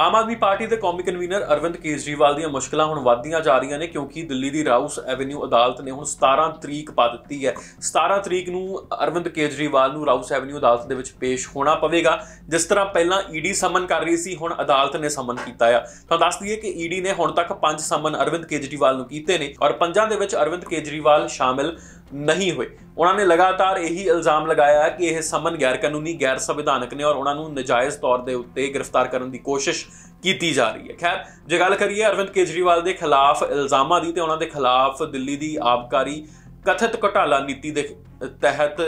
ਆਮ ਆਦਮੀ party ਦੇ ਕੌਮੀ convener Arvind Kejriwal ਦੀਆਂ ਮੁਸ਼ਕਲਾਂ ਹੁਣ ਵਧਦੀਆਂ ਜਾ ਰਹੀਆਂ ਨੇ ਕਿਉਂਕਿ ਦਿੱਲੀ ਦੀ ਰਾਊਸ ਐਵੇਨਿਊ ਅਦਾਲਤ ਨੇ ਹੁਣ 17 ਤਰੀਕ ਪਾ ਦਿੱਤੀ ਹੈ 17 ਤਰੀਕ ਨੂੰ ਅਰਵਿੰਦ ਕੇਜਰੀਵਾਲ ਨੂੰ ਰਾਊਸ ਐਵੇਨਿਊ ਅਦਾਲਤ ਦੇ ਵਿੱਚ ਪੇਸ਼ ਹੋਣਾ ਪਵੇਗਾ ਜਿਸ ਤਰ੍ਹਾਂ ਪਹਿਲਾਂ ਈਡੀ e ਸਮਨ ਕਰ ਰਹੀ ਸੀ ਹੁਣ ਅਦਾਲਤ ਨੇ ਸਮਨ ਕੀਤਾ ਆ ਤਾਂ ਦੱਸ ਦਈਏ ਕਿ ਈਡੀ e ਨੇ ਹੁਣ ਤੱਕ 5 ਸਮਨ ਅਰਵਿੰਦ ਕੇਜਰੀਵਾਲ ਨੂੰ ਕੀਤੇ ਨੇ ਔਰ ਪੰਜਾਂ ਦੇ ਵਿੱਚ ਅਰਵਿੰਦ ਕੇਜਰੀਵਾਲ ਸ਼ਾਮਿਲ ਨਹੀਂ ਹੋਏ ਉਹਨਾਂ ਨੇ ਲਗਾਤਾਰ ਇਹੀ ਇਲਜ਼ਾਮ ਲਗਾਇਆ ਕਿ ਇਹ ਸਮਨ ਗੈਰ ਕਾਨੂੰਨੀ ਗੈਰ ਸੰਵਿਧਾਨਕ ਨੇ ਔਰ ਉਹਨਾਂ ਨੂੰ ਨਜਾਇਜ਼ ਤੌਰ ਦੇ ਉੱਤੇ ਗ੍ਰਿਫਤਾਰ ਕਰਨ ਦੀ ਕੋਸ਼ਿਸ਼ ਕੀਤੀ ਜਾ ਰਹੀ ਹੈ ਖੈਰ ਜੇ ਗੱਲ ਕਰੀਏ ਅਰਵਿੰਦ ਕੇਜਰੀਵਾਲ ਦੇ ਖਿਲਾਫ ਇਲਜ਼ਾਮਾਂ ਦੀ ਤੇ ਉਹਨਾਂ ਦੇ ਖਿਲਾਫ ਦਿੱਲੀ ਦੀ ਆਬਕਾਰੀ ਕਥਿਤ ਘਟਾਲਾ ਨੀਤੀ ਦੇ ਤਹਿਤ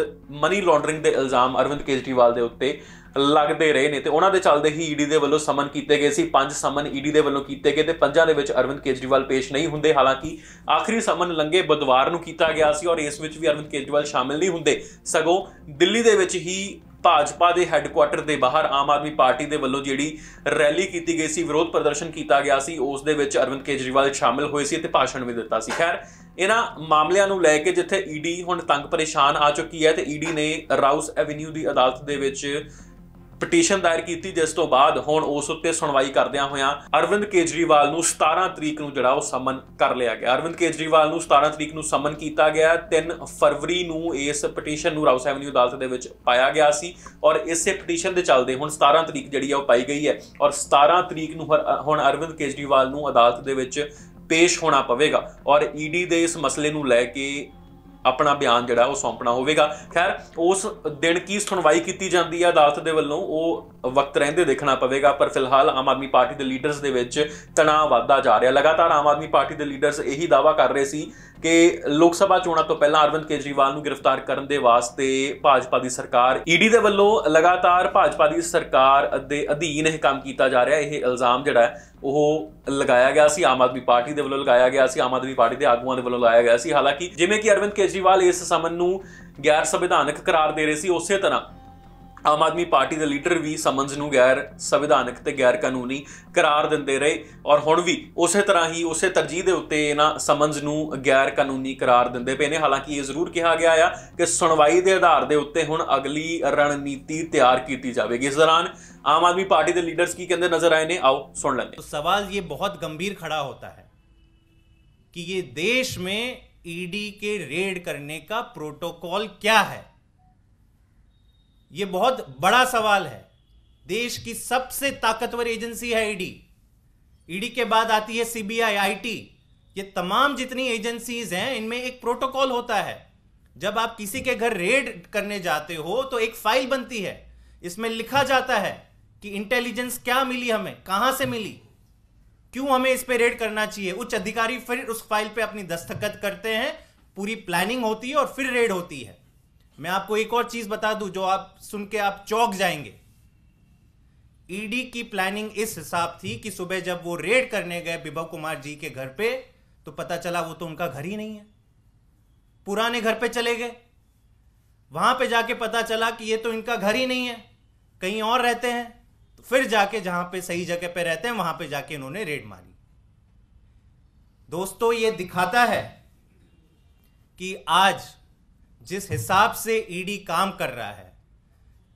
ਮਨੀ ਲਾਂਡਰਿੰਗ ਦੇ ਇਲਜ਼ਾਮ ਅਰਵਿੰਦ ਕੇਜਰੀਵਾਲ ਦੇ ਉੱਤੇ ਲੱਗਦੇ ਰਹੇ ਨੇ ਤੇ ਉਹਨਾਂ ਦੇ ਚੱਲਦੇ ਹੀ ਈਡੀ ਦੇ ਵੱਲੋਂ ਸਮਨ ਕੀਤੇ ਗਏ ਸੀ ਪੰਜ ਸਮਨ ਈਡੀ ਦੇ ਵੱਲੋਂ ਕੀਤੇ ਗਏ ਤੇ ਪੰਜਾਂ ਦੇ ਵਿੱਚ ਅਰਵਿੰਦ ਕੇਜਰੀਵਾਲ ਪੇਸ਼ ਨਹੀਂ ਹੁੰਦੇ ਹਾਲਾਂਕਿ ਆਖਰੀ ਸਮਨ ਲੰਗੇ ਬੁੱਧਵਾਰ ਨੂੰ ਕੀਤਾ ਗਿਆ ਸੀ ਔਰ ਇਸ ਵਿੱਚ ਵੀ ਅਰਵਿੰਦ ਕੇਜਰੀਵਾਲ ਸ਼ਾਮਿਲ ਨਹੀਂ ਹੁੰਦੇ ਸਗੋਂ ਦਿੱਲੀ ਦੇ ਵਿੱਚ ਹੀ ਭਾਜਪਾ ਦੇ ਹੈੱਡਕੁਆਟਰ ਦੇ ਬਾਹਰ ਆਮ ਆਦਮੀ ਪਾਰਟੀ ਦੇ ਵੱਲੋਂ ਜਿਹੜੀ ਰੈਲੀ ਕੀਤੀ ਗਈ ਸੀ ਵਿਰੋਧ ਪ੍ਰਦਰਸ਼ਨ ਕੀਤਾ ਗਿਆ ਸੀ ਉਸ ਦੇ ਵਿੱਚ ਅਰਵਿੰਦ ਕੇਜਰੀਵਾਲ ਸ਼ਾਮਿਲ ਹੋਏ ਸੀ ਤੇ ਭਾਸ਼ਣ ਵੀ ਦਿੱਤਾ ਸੀ ਖੈਰ ਇਹਨਾਂ ਮਾਮਲਿਆਂ ਨੂੰ ਲੈ ਕੇ ਜਿੱਥੇ ਈਡੀ e ਹੁਣ ਤੰਗ ਪਰੇਸ਼ਾਨ ਆ ਚੁੱਕੀ ਹੈ ਤੇ ਈਡੀ e ਨੇ ਰਾਊਸ ਐਵੇਨਿਊ ਦੀ ਅਦਾਲਤ ਦੇ ਵਿੱਚ ਪਟੀਸ਼ਨ ਦਾਇਰ ਕੀਤੀ ਜਿਸ ਤੋਂ ਬਾਅਦ ਹੁਣ ਉਸ ਉੱਤੇ ਸੁਣਵਾਈ ਕਰਦਿਆਂ ਹੋਇਆਂ ਅਰਵਿੰਦ ਕੇਜਰੀਵਾਲ ਨੂੰ 17 ਤਰੀਕ ਨੂੰ ਜਿਹੜਾ ਉਹ ਸਮਨ ਕਰ ਲਿਆ ਗਿਆ ਅਰਵਿੰਦ ਕੇਜਰੀਵਾਲ ਨੂੰ 17 ਤਰੀਕ ਨੂੰ ਸਮਨ ਕੀਤਾ ਗਿਆ 3 ਫਰਵਰੀ ਨੂੰ ਇਸ ਪਟੀਸ਼ਨ ਨੂੰ ਰਾਊਸ ਐਵਨਿਊ ਅਦਾਲਤ ਦੇ ਵਿੱਚ ਪਾਇਆ ਗਿਆ ਸੀ ਔਰ ਇਸੇ ਪਟੀਸ਼ਨ ਦੇ ਚੱਲਦੇ ਹੁਣ 17 ਤਰੀਕ ਜਿਹੜੀ ਆ ਉਹ ਪਾਈ ਗਈ ਹੈ ਔਰ 17 ਤਰੀਕ ਨੂੰ ਹੁਣ ਅਰਵਿੰਦ ਕੇਜਰੀਵਾਲ ਨੂੰ ਅਦਾਲਤ ਦੇ ਵਿੱਚ ਪੇਸ਼ ਹੋਣਾ ਪਵੇਗਾ ਔਰ ਈਡੀ e ਦੇ ਇਸ ਮਸਲੇ ਨੂੰ ਲੈ ਕੇ ਆਪਣਾ ਬਿਆਨ ਜਿਹੜਾ ਉਹ ਸੌਂਪਣਾ ਹੋਵੇਗਾ ਖੈਰ ਉਸ ਦਿਨ ਕੀ ਸੁਣਵਾਈ ਕੀਤੀ ਜਾਂਦੀ ਹੈ ਅਦਾਲਤ ਦੇ ਵੱਲੋਂ ਉਹ ਵਕਤ ਰਹਿੰਦੇ ਦੇਖਣਾ ਪਵੇਗਾ ਪਰ ਫਿਲਹਾਲ ਆਮ ਆਦਮੀ ਪਾਰਟੀ ਦੇ ਲੀਡਰਸ ਦੇ ਵਿੱਚ ਤਣਾਅ ਵਧਦਾ ਜਾ ਰਿਹਾ ਲਗਾਤਾਰ ਆਮ ਆਦਮੀ ਪਾਰਟੀ ਦੇ ਲੀਡਰਸ ਇਹੀ ਦਾਵਾ ਕਰ ਰਹੇ ਸੀ ਕਿ ਲੋਕ ਸਭਾ ਚੋਣਾਂ ਤੋਂ ਪਹਿਲਾਂ ਅਰਵਿੰਦ ਕੇਜਰੀਵਾਲ ਨੂੰ ਗ੍ਰਿਫਤਾਰ ਕਰਨ ਦੇ ਵਾਸਤੇ ਭਾਜਪਾ ਦੀ ਸਰਕਾਰ ਈਡੀ ਦੇ ਵੱਲੋਂ ਲਗਾਤਾਰ ਭਾਜਪਾ ਦੀ ਸਰਕਾਰ ਦੇ ਅਧੀਨ ਇਹ ਕੰਮ ਕੀਤਾ ਜਾ ਰਿਹਾ ਇਹ ਇਲਜ਼ਾਮ ਜਿਹੜਾ ਹੈ ਉਹ ਲਗਾਇਆ ਗਿਆ ਸੀ ਆਮ ਆਦਮੀ ਪਾਰਟੀ ਦੇ ਵੱਲੋਂ ਲਗਾਇਆ ਗਿਆ ਸੀ ਆਮ ਆਦਮੀ ਪਾਰਟੀ ਦੇ ਆਗੂਆਂ ਦੇ ਵੱਲੋਂ ਲਗਾਇਆ ਗਿਆ ਸੀ ਹਾਲਾਂਕਿ ਜਿਵੇਂ ਕਿ ਅਰਵਿੰਦ ਕੇਜਰੀਵਾਲ ਇਸ ਸਮਨ ਨੂੰ ਗੈਰ ਸੰਵਿਧਾਨਕ ਕਰਾਰ ਦੇ ਰਹੇ ਸੀ ਉਸੇ ਤਰ੍ਹਾਂ ਆਮ ਆਦਮੀ ਪਾਰਟੀ ਦੇ ਲੀਡਰ ਵੀ ਸਮਨਸ ਨੂੰ ਗੈਰ ਸੰਵਿਧਾਨਕ ਤੇ ਗੈਰ ਕਾਨੂੰਨੀ ਕਰਾਰ ਦਿੰਦੇ ਰਹੇ ਔਰ ਹੁਣ ਵੀ ਉਸੇ ਤਰ੍ਹਾਂ ਹੀ ਉਸੇ ਤਰਜੀਹ ਦੇ ਉੱਤੇ ਇਹਨਾਂ ਸਮਨਸ ਨੂੰ ਗੈਰ ਕਾਨੂੰਨੀ ਕਰਾਰ ਦਿੰਦੇ ਪਏ ਨੇ ਹਾਲਾਂਕਿ ਇਹ ਜ਼ਰੂਰ ਕਿਹਾ ਗਿਆ ਆ ਕਿ ਸੁਣਵਾਈ ਦੇ ਆਧਾਰ ਦੇ ਉੱਤੇ ਹੁਣ ਅਗਲੀ ਰਣਨੀਤੀ ਤਿਆਰ ਕੀਤੀ ਜਾਵੇਗੀ ਇਸ ਦੌਰਾਨ ਆਮ ਆਦਮੀ ਪਾਰਟੀ ਦੇ ਲੀਡਰਸ ਕੀ ਕਹਿੰਦੇ ਨਜ਼ਰ ਆਏ ਨੇ ਆਓ ਸੁਣ ਲੈਂਦੇ ਹਾਂ ਸਵਾਲ ਇਹ ਬਹੁਤ ਗੰਭੀਰ ਖੜਾ ਹੁੰਦਾ ਹੈ ਕਿ ਇਹ ਦੇਸ਼ ਮੇ ਈਡੀ ਕੇ ਰੇਡ ਕਰਨੇ ਦਾ ਪ੍ਰੋਟੋਕਾਲ ਕੀ ਹੈ ये बहुत बड़ा सवाल है देश की सबसे ताकतवर एजेंसी है ईडी ईडी के बाद आती है सीबीआई आईटी ये तमाम जितनी एजेंसीज हैं इनमें एक प्रोटोकॉल होता है जब आप किसी के घर रेड करने जाते हो तो एक फाइल बनती है इसमें लिखा जाता है कि इंटेलिजेंस क्या मिली हमें कहां से मिली क्यों हमें इस पर रेड करना चाहिए उच्च अधिकारी फिर उस फाइल पे अपनी दस्तखत करते हैं पूरी प्लानिंग होती है और फिर रेड होती है मैं आपको एक और चीज बता दूं जो आप सुन के आप चौक जाएंगे ईडी e की प्लानिंग इस हिसाब थी कि सुबह जब वो रेड करने गए विभव कुमार जी के घर पे तो पता चला वो तो उनका घर ही नहीं है पुराने घर पे चले गए वहां पे जाके पता चला कि ये तो इनका घर ही नहीं है कहीं और रहते हैं तो फिर जाके जहां पे सही जगह पे रहते हैं वहां पे जाके इन्होंने रेड मारी दोस्तों ये दिखाता है कि आज जिस हिसाब से ईडी e काम कर रहा है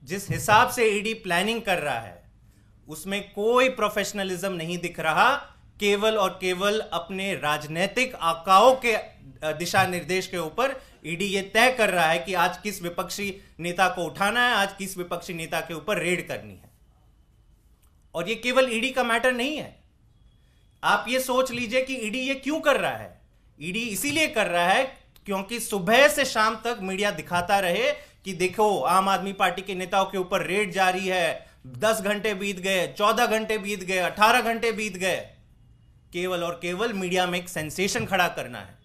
जिस हिसाब से ईडी e प्लानिंग कर रहा है उसमें कोई प्रोफेशनलिज्म नहीं दिख रहा केवल और केवल अपने राजनीतिक आकाओं के दिशा निर्देश के ऊपर ईडी e ये तय कर रहा है कि आज किस विपक्षी नेता को उठाना है आज किस विपक्षी नेता के ऊपर रेड करनी है और ये केवल ईडी का मैटर नहीं है आप ये सोच लीजिए कि ईडी ये क्यों कर रहा है ईडी इसीलिए कर रहा है क्योंकि सुबह से शाम तक मीडिया दिखाता रहे कि देखो आम आदमी पार्टी के नेताओं के ऊपर रेड जारी है दस घंटे बीत गए चौदह घंटे बीत गए अठारह घंटे बीत गए केवल और केवल मीडिया में एक सेंसेशन खड़ा करना है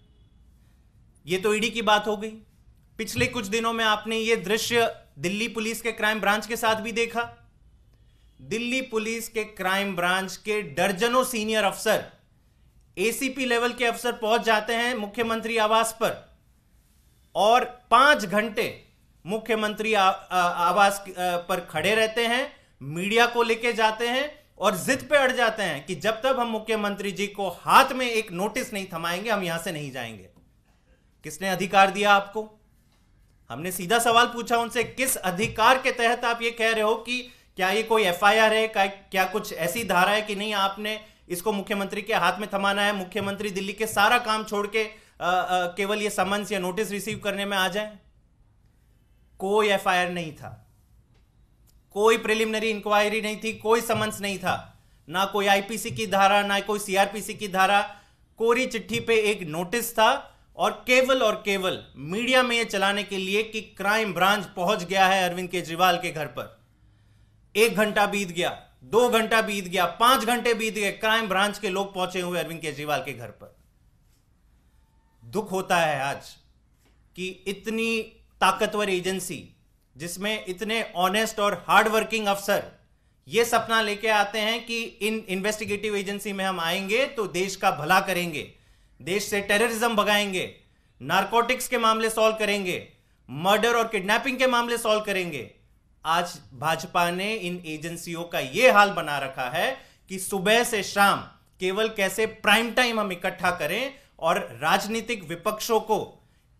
ये तो ईडी की बात हो गई पिछले कुछ दिनों में आपने ये दृश्य दिल्ली पुलिस के क्राइम ब्रांच के साथ भी देखा दिल्ली पुलिस के क्राइम ब्रांच के दर्जनों सीनियर अफसर एसीपी लेवल के अफसर पहुंच जाते हैं मुख्यमंत्री आवास पर और पांच घंटे मुख्यमंत्री आवास पर खड़े रहते हैं मीडिया को लेके जाते हैं और जिद पे अड़ जाते हैं कि जब तक हम मुख्यमंत्री जी को हाथ में एक नोटिस नहीं थमाएंगे हम यहां से नहीं जाएंगे किसने अधिकार दिया आपको हमने सीधा सवाल पूछा उनसे किस अधिकार के तहत आप ये कह रहे हो कि क्या ये कोई एफआईआर है क्या कुछ ऐसी धारा है कि नहीं आपने इसको मुख्यमंत्री के हाथ में थमाना है मुख्यमंत्री दिल्ली के सारा काम छोड़ के केवल ये समन्स या नोटिस रिसीव करने में आ जाए कोई एफ नहीं था कोई प्रिलिमिनरी इंक्वायरी नहीं थी कोई समन्स नहीं था ना कोई आईपीसी की धारा ना कोई सीआरपीसी की धारा कोरी चिट्ठी पे एक नोटिस था और केवल और केवल मीडिया में यह चलाने के लिए कि क्राइम ब्रांच पहुंच गया है अरविंद केजरीवाल के घर पर एक घंटा बीत गया दो घंटा बीत गया पांच घंटे बीत गए क्राइम ब्रांच के लोग पहुंचे हुए अरविंद केजरीवाल के घर पर दुख होता है आज कि इतनी ताकतवर एजेंसी जिसमें इतने ऑनेस्ट और हार्ड वर्किंग अफसर ये सपना लेके आते हैं कि इन इन्वेस्टिगेटिव एजेंसी में हम आएंगे तो देश का भला करेंगे देश से टेररिज्म भगाएंगे नारकोटिक्स के मामले सॉल्व करेंगे मर्डर और किडनैपिंग के मामले सॉल्व करेंगे आज भाजपा ने इन एजेंसियों का यह हाल बना रखा है कि सुबह से शाम केवल कैसे प्राइम टाइम हम इकट्ठा करें और राजनीतिक विपक्षों को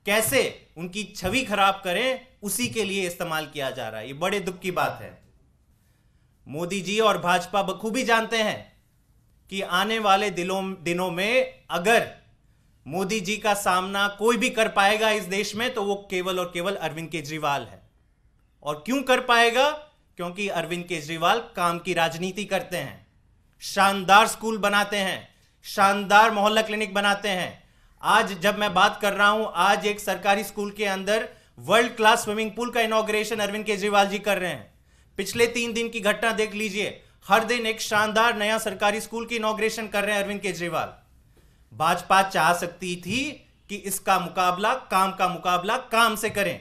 कैसे उनकी छवि खराब करें उसी के लिए इस्तेमाल किया जा रहा है ये बड़े दुख की बात है मोदी जी और भाजपा बखूबी जानते हैं कि आने वाले दिलों दिनों में अगर मोदी जी का सामना कोई भी कर पाएगा इस देश में तो वो केवल और केवल अरविंद केजरीवाल है और क्यों कर पाएगा क्योंकि अरविंद केजरीवाल काम की राजनीति करते हैं शानदार स्कूल बनाते हैं शानदार मोहल्ला क्लिनिक बनाते हैं आज जब मैं बात कर रहा हूं आज एक सरकारी स्कूल के अंदर वर्ल्ड क्लास स्विमिंग पूल का इनोग्रेशन अरविंद केजरीवाल जी कर रहे हैं पिछले तीन दिन की घटना देख लीजिए हर दिन एक शानदार नया सरकारी स्कूल की इनोग्रेशन कर रहे हैं अरविंद केजरीवाल भाजपा चाह सकती थी कि इसका मुकाबला काम का मुकाबला काम से करें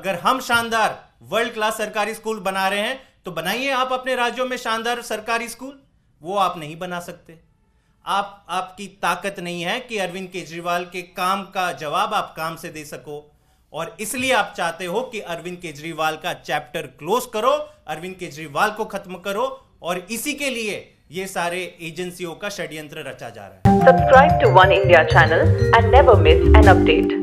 अगर हम शानदार वर्ल्ड क्लास सरकारी स्कूल बना रहे हैं तो बनाइए आप अपने राज्यों में शानदार सरकारी स्कूल वो आप नहीं बना सकते आप आपकी ताकत नहीं है कि अरविंद केजरीवाल के काम का जवाब आप काम से दे सको और इसलिए आप चाहते हो कि अरविंद केजरीवाल का चैप्टर क्लोज करो अरविंद केजरीवाल को खत्म करो और इसी के लिए ये सारे एजेंसियों का षड्यंत्र रचा जा रहा है subscribe to One India channel and never miss an update